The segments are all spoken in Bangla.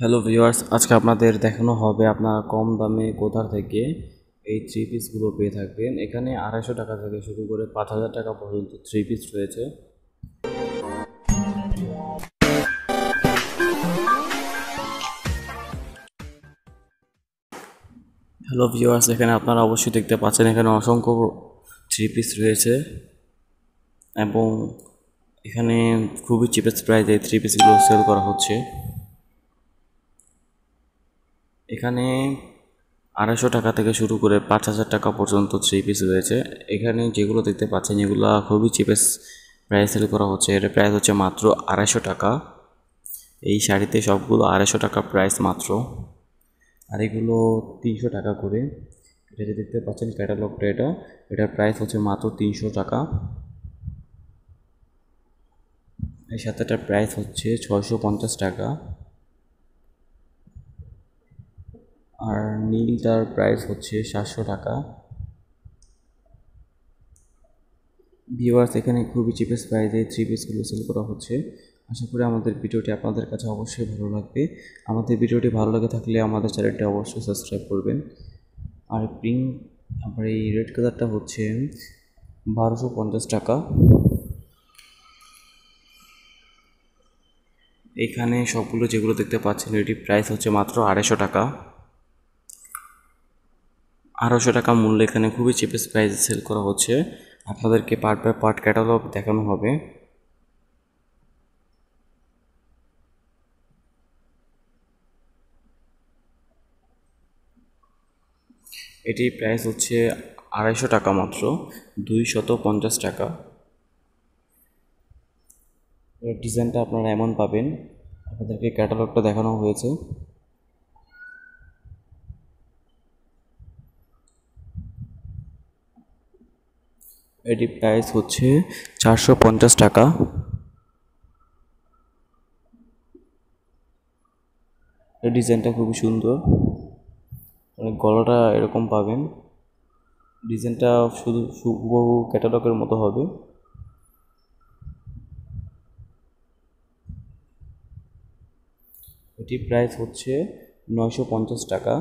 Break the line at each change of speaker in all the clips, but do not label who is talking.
হ্যালো ভিউয়ার্স আজকে আপনাদের দেখানো হবে আপনারা কম দামে কোথা থেকে এই থ্রি পিসগুলো পেয়ে থাকবেন এখানে আড়াইশো টাকা থেকে শুরু করে পাঁচ হাজার টাকা পর্যন্ত থ্রি পিস রয়েছে হ্যালো ভিউয়ার্স এখানে আপনারা অবশ্যই দেখতে পাচ্ছেন এখানে অসংখ্য থ্রি পিস রয়েছে এবং এখানে খুবই চিপেস্ট প্রাইজে থ্রি পিসগুলো সেল করা হচ্ছে এখানে আড়াইশো টাকা থেকে শুরু করে পাঁচ হাজার টাকা পর্যন্ত থ্রি পিস রয়েছে এখানে যেগুলো দেখতে পাচ্ছেন এগুলো খুবই চিপেস প্রাইস সেল করা হচ্ছে এর প্রাইস হচ্ছে মাত্র আড়াইশো টাকা এই শাড়িতে সবগুলো আড়াইশো টাকা প্রাইস মাত্র আর এগুলো তিনশো টাকা করে এটা যে দেখতে পাচ্ছেন ক্যাটালগটা এটা এটার প্রাইস হচ্ছে মাত্র তিনশো টাকা এই এটার প্রাইস হচ্ছে ছয়শো পঞ্চাশ টাকা আর নীলটার প্রাইস হচ্ছে সাতশো টাকা ভিওয়ার্স এখানে খুবই চেপেস্ট প্রাইসে থ্রি পিসগুলো সেল করা হচ্ছে আশা করি আমাদের ভিডিওটি আপনাদের কাছে অবশ্যই ভালো লাগবে আমাদের ভিডিওটি ভালো লাগে থাকলে আমাদের চ্যানেলটি অবশ্যই সাবস্ক্রাইব করবেন আর প্রিং আবার এই রেড কালারটা হচ্ছে বারোশো পঞ্চাশ টাকা এখানে সবগুলো যেগুলো দেখতে পাচ্ছেন এটির প্রাইস হচ্ছে মাত্র আড়াইশো টাকা আড়াইশো টাকা মূল্য এখানে খুবই চিপেস্ট প্রাইসে সেল করা হচ্ছে আপনাদেরকে পার্ট বাই পার্ট ক্যাটালগ দেখানো হবে এটি প্রাইস হচ্ছে আড়াইশো টাকা মাত্র দুইশত পঞ্চাশ টাকা ডিজাইনটা আপনারা এমন পাবেন আপনাদেরকে ক্যাটালগটা দেখানো হয়েছে এটির প্রাইস হচ্ছে চারশো পঞ্চাশ টাকা ডিজাইনটা খুবই সুন্দর মানে গলাটা এরকম পাবেন ডিজাইনটা শুধু শুভ ক্যাটালগের মতো হবে এটির প্রাইস হচ্ছে নয়শো পঞ্চাশ টাকা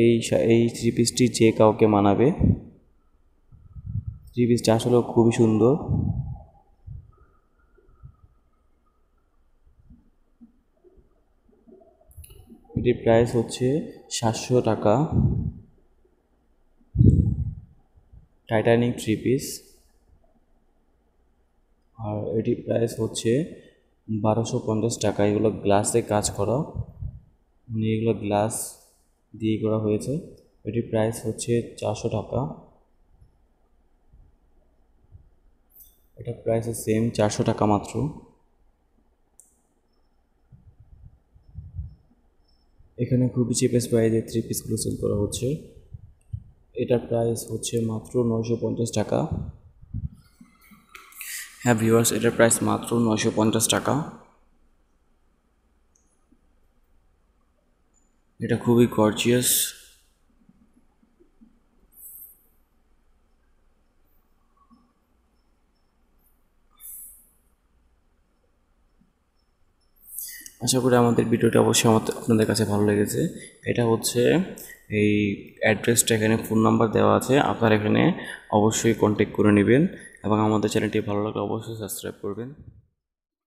এই এই থ্রি পিসটি যে কাউকে মানাবে থ্রি চাষ আসলেও খুবই সুন্দর এটির প্রাইস হচ্ছে সাতশো টাকা টাইটানিক থ্রি পিস আর এটির প্রাইস হচ্ছে বারোশো পঞ্চাশ টাকা এগুলো গ্লাসে কাজ করা মানে এগুলো গ্লাস দিয়ে করা হয়েছে এটির প্রাইস হচ্ছে চারশো টাকা এটা প্রাইস সেম চারশো টাকা মাত্র এখানে খুবই চিপেস্ট প্রাইজে থ্রি পিসগুলো সেল করা হচ্ছে এটার প্রাইস হচ্ছে মাত্র নয়শো পঞ্চাশ টাকা হ্যাঁ ভিউয়ার্স এটার প্রাইস মাত্র নয়শো পঞ্চাশ টাকা এটা খুবই গর্জিয়াস আশা করি আমাদের ভিডিওটা অবশ্যই আমাদের আপনাদের কাছে ভালো লেগেছে এটা হচ্ছে এই অ্যাড্রেসটা এখানে ফোন নাম্বার দেওয়া আছে আপনারা এখানে অবশ্যই কন্ট্যাক্ট করে নেবেন এবং আমাদের চ্যানেলটি ভালো লাগলে অবশ্যই সাবস্ক্রাইব করবেন